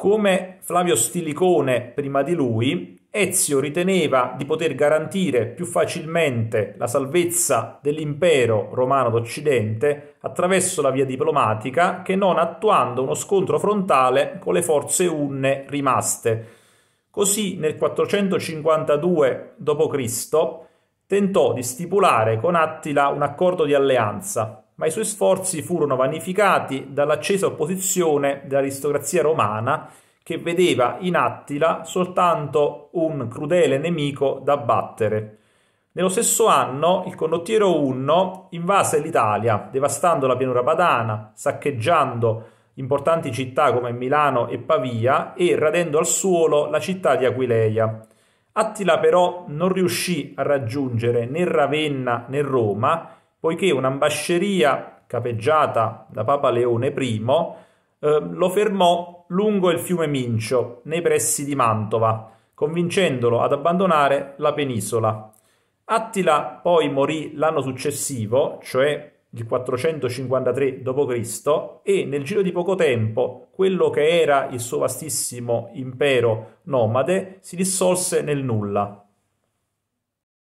Come Flavio Stilicone prima di lui, Ezio riteneva di poter garantire più facilmente la salvezza dell'impero romano d'Occidente attraverso la via diplomatica che non attuando uno scontro frontale con le forze unne rimaste. Così nel 452 d.C tentò di stipulare con Attila un accordo di alleanza, ma i suoi sforzi furono vanificati dall'accesa opposizione dell'aristocrazia romana che vedeva in Attila soltanto un crudele nemico da battere. Nello stesso anno il condottiero Unno invase l'Italia, devastando la pianura padana, saccheggiando importanti città come Milano e Pavia e radendo al suolo la città di Aquileia. Attila però non riuscì a raggiungere né Ravenna né Roma, poiché un'ambasceria capeggiata da Papa Leone I eh, lo fermò lungo il fiume Mincio, nei pressi di Mantova, convincendolo ad abbandonare la penisola. Attila poi morì l'anno successivo, cioè il 453 d.C. e nel giro di poco tempo quello che era il suo vastissimo impero nomade si dissolse nel nulla.